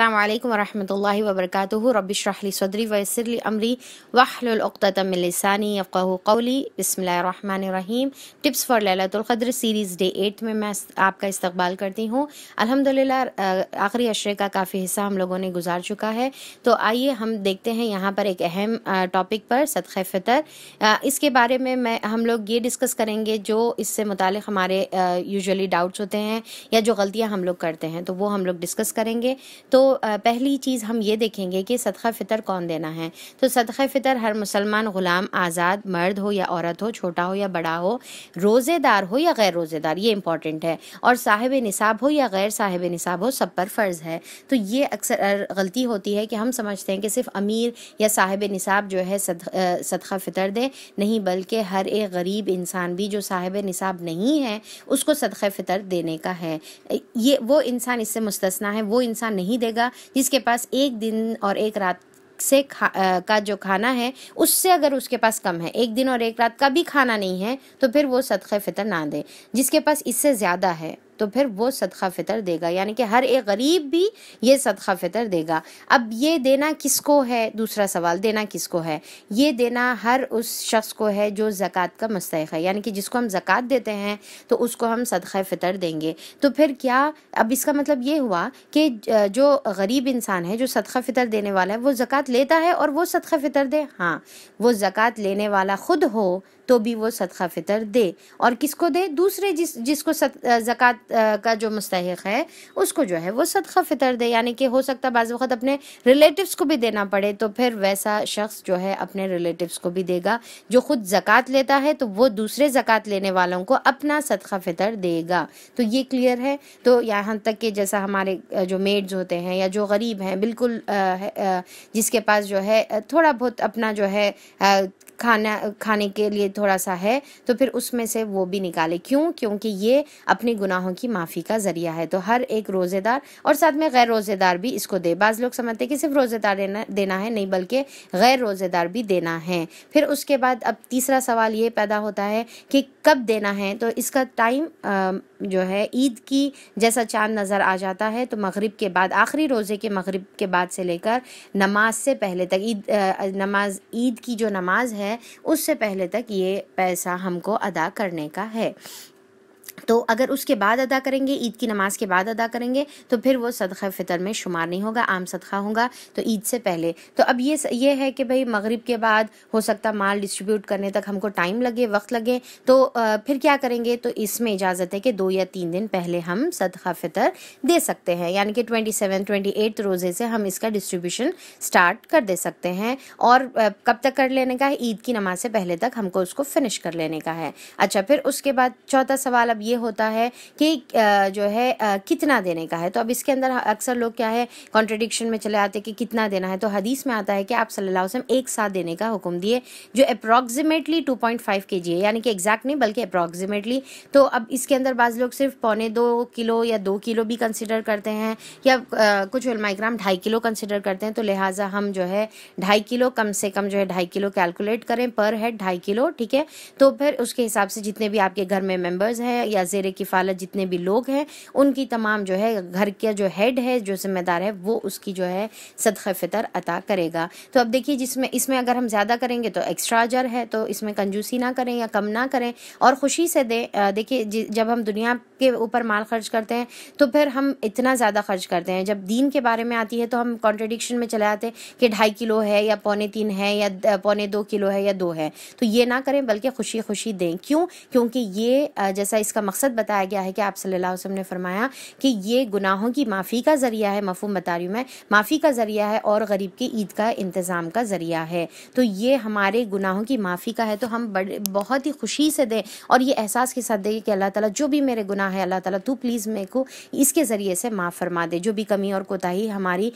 अल्लाम वरहमल वबरक रबिशरली सदरी वसरली अमरी वाहलतमिलसानी कौली बसमीम टिप्स फ़ॉर लैलतुल्क़द्र सीरीज़ डे एट में मैं आपका इस्तबाल करती हूँ अलहमदिल्ला आखिरी अशरे का काफ़ी हिस्सा हम लोगों ने गुजार चुका है तो आइए हम देखते हैं यहाँ पर एक अहम टॉपिक पर सदख़ फ़ितर इसके बारे में मैं हम लोग ये डिस्कस करेंगे जो इससे मुतल हमारे यूजली डाउट्स होते हैं या जो गलतियाँ हम लोग करते हैं तो वो हम लोग डिस्कस करेंगे तो पहली चीज़ हम ये देखेंगे कि सदका फ़ितर कौन देना है तो सदका फ़ितर हर मुसलमान ग़ुलाम आज़ाद मर्द हो या औरत हो छोटा हो या बड़ा हो रोज़ेदार हो या गैर रोज़ेदार ये इंपॉर्टेंट है और साहिब निसाब हो या गैर साहिब निसाब हो सब पर फ़र्ज़ है तो ये अक्सर गलती होती है कि हम समझते हैं कि सिर्फ अमीर या साहिब निसाब जो है सदका फ़ितर दें नहीं बल्कि हर एक गरीब इंसान भी जो साहिब निसाब नहीं है उसको सदका फ़ितर देने का है ये वो इंसान इससे मुस्तना है वो इंसान नहीं देगा जाएगा जिसके पास एक दिन और एक रात से खा आ, का जो खाना है उससे अगर उसके पास कम है एक दिन और एक रात का भी खाना नहीं है तो फिर वो सदक़ फितर ना दे जिसके पास इससे ज़्यादा है तो फिर वो सदका फितर देगा यानी कि हर एक गरीब भी ये सदका फितर देगा अब ये देना किसको है दूसरा सवाल देना किसको है ये देना हर उस शख्स को है जो ज़क़़त का मुस्तक है यानी कि जिसको हम ज़क़़त देते हैं तो उसको हम सदका फितर देंगे तो फिर क्या अब इसका मतलब ये हुआ कि जो गरीब इंसान है जो सदका फितर देने वाला है वो ज़क़़त लेता है और वो सदका फितर दे हाँ वो ज़क़़त लेने वाला ख़ुद हो तो भी वो सदका फितर दे और किसको दे दूसरे जिस जिसको जक़ात का जो मुस्तक है उसको जो है वो सदका फितर दे यानी कि हो सकता है बाज़ वक्त अपने रिलेटिव्स को भी देना पड़े तो फिर वैसा शख्स जो है अपने रिलेटिव्स को भी देगा जो खुद जक़ात लेता है तो वो दूसरे जक़ात लेने वालों को अपना सदका फितर देगा तो ये क्लियर है तो यहाँ तक कि जैसा हमारे जो मेड्स होते हैं या जो गरीब हैं बिल्कुल जिसके पास जो है थोड़ा बहुत अपना जो है खाना खाने के लिए थोड़ा सा है तो फिर उसमें से वो भी निकाले क्यों क्योंकि ये अपने गुनाहों की माफ़ी का ज़रिया है तो हर एक रोज़ेदार और साथ में गैर रोज़ेदार भी इसको दे बाज़ लोग समझते हैं कि सिर्फ रोज़ेदार देना देना है नहीं बल्कि गैर रोज़ेदार भी देना है फिर उसके बाद अब तीसरा सवाल ये पैदा होता है कि कब देना है तो इसका टाइम जो है ईद की जैसा चांद नज़र आ जाता है तो मगरिब के बाद आखिरी रोज़े के मगरिब के बाद से लेकर नमाज से पहले तक ईद नमाज ईद की जो नमाज है उससे पहले तक ये पैसा हमको अदा करने का है तो अगर उसके बाद अदा करेंगे ईद की नमाज के बाद अदा करेंगे तो फिर वो सदक़ फ़ितर में शुमार नहीं होगा आम सदक़ा होगा तो ईद से पहले तो अब ये ये है कि भाई मगरिब के बाद हो सकता माल डिस्ट्रीब्यूट करने तक हमको टाइम लगे वक्त लगे तो आ, फिर क्या करेंगे तो इसमें इजाज़त है कि दो या तीन दिन पहले हम सदक़ा फ़ितर दे सकते हैं यानी कि ट्वेंटी सेवन ट्वेंटी एट रोज़े से हम इसका डिस्ट्रीब्यूशन स्टार्ट कर दे सकते हैं और आ, कब तक कर लेने का है ईद की नमाज से पहले तक हमको उसको फिनिश कर लेने का है अच्छा फिर उसके बाद चौथा सवाल अब मतलब ये होता है कि जो है कितना देने का है तो अब इसके अंदर अक्सर लोग क्या है कॉन्ट्रडिक्शन में चले आते कि कितना देना है तो हदीस में आता है कि आप सल्ला वसम एक साथ देने का हुक्म दिए जो अप्रॉक्सीमेटली 2.5 पॉइंट है यानी कि एग्जैक्ट नहीं बल्कि अप्रॉक्सीमेटली तो अब इसके अंदर बाज़ लोग सिर्फ पौने दो किलो या दो किलो भी कंसिडर करते हैं या कुछ माइक्राम ढाई किलो कंसिडर करते हैं तो लिहाजा हम जो है ढाई किलो कम से कम जो है ढाई किलो कैलकुलेट करें पर हेड ढाई किलो ठीक है तो फिर उसके हिसाब से जितने भी आपके घर में मेम्बर्स हैं या जेर किफ़ालत जितने भी लोग हैं उनकी तमाम जो है घर का जो हेड है जो जिम्मेदार है वो उसकी जो है सदक़ फितर अता करेगा तो अब देखिए जिसमें इसमें अगर हम ज़्यादा करेंगे तो एक्स्ट्रा अजर है तो इसमें कंजूसी ना करें या कम ना करें और ख़ुशी से दें देखिए जब हम दुनिया के ऊपर माल खर्च करते हैं तो फिर हम इतना ज़्यादा खर्च करते हैं जब दीन के बारे में आती है तो हम कॉन्ट्रडिक्शन में चले आते हैं कि ढाई किलो है या पौने तीन है या पौने दो किलो है या दो है तो ये ना करें बल्कि खुशी खुशी दें क्यों क्योंकि ये जैसा इसका उसका मकसद बताया गया है कि आप सल्लल्लाहु अलैहि वसल्लम ने फरमाया कि ये गुनाहों की माफ़ी का ज़रिया है मफहम बता रही हूँ मैं माफ़ी का ज़रिया है और गरीब की ईद का इंतज़ाम का ज़रिया है तो ये हमारे गुनाहों की माफ़ी का है तो हम बड़े बहुत ही खुशी से दें और ये एहसास के साथ दें कि अल्लाह ताला जो भी मेरे गुनाह है अल्लाह ताला तू प्लीज़ मेरे को इसके ज़रिए से माफ़ फरमा दे जो भी कमी और कोताही हमारी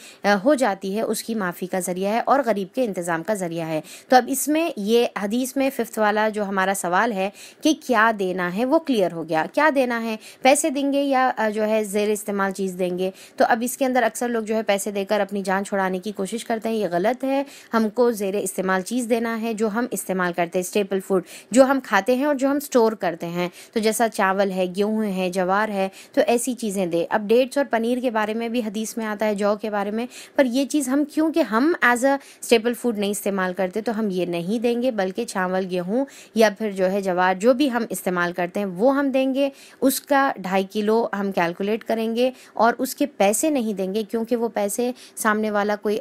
हो जाती है उसकी माफ़ी का ज़रिया है और गरीब के इंतज़ाम का ज़रिया है तो अब इसमें ये हदीस में फ़िफ्थ वाला जो हमारा सवाल है कि क्या देना है वो क्लियर हो गया गया क्या देना है पैसे देंगे या जो है जेर इस्तेमाल चीज़ देंगे तो अब इसके अंदर अक्सर लोग जो है पैसे देकर अपनी जान छुड़ाने की कोशिश करते हैं ये गलत है हमको जेर इस्तेमाल चीज़ देना है जो हम इस्तेमाल करते हैं स्टेपल फूड जो हम खाते हैं और जो हम स्टोर करते हैं तो जैसा चावल है गेहूँ है जवार है तो ऐसी चीज़ें दे अब डेट्स और पनीर के बारे में भी हदीस में आता है जौ के बारे में पर ये चीज़ हम क्योंकि हम एज अ स्टेपल फूड नहीं इस्तेमाल करते तो हम ये नहीं देंगे बल्कि चावल गेहूँ या फिर जो है जवार जो भी हम इस्तेमाल करते हैं वो हम देंगे देंगे उसका ढाई किलो हम कैलकुलेट करेंगे और उसके पैसे नहीं देंगे क्योंकि वो पैसे सामने वाला कोई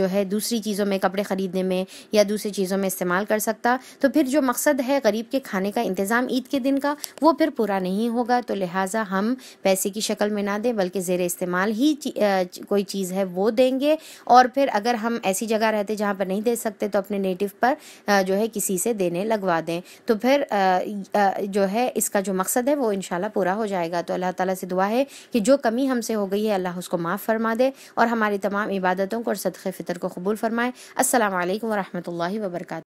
जो है दूसरी चीज़ों में कपड़े ख़रीदने में या दूसरी चीज़ों में इस्तेमाल कर सकता तो फिर जो मकसद है गरीब के खाने का इंतज़ाम ईद के दिन का वो फिर पूरा नहीं होगा तो लिहाजा हम पैसे की शक्ल में ना दें बल्कि ज़ेर इस्तेमाल ही कोई चीज़ है वो देंगे और फिर अगर हम ऐसी जगह रहते जहाँ पर नहीं दे सकते तो अपने नेटिव पर जो है किसी से देने लगवा दें तो फिर जो है इसका जो मकसद मकसद है वो इन पूरा हो जाएगा तो अल्लाह ताला से दुआ है कि जो कमी हमसे हो गई है अल्लाह उसको माफ़ फरमा दे और हमारी तमाम इबादतों को और सदक़ फ़ितर को कबूल फरमाए असल वरहमल वर्का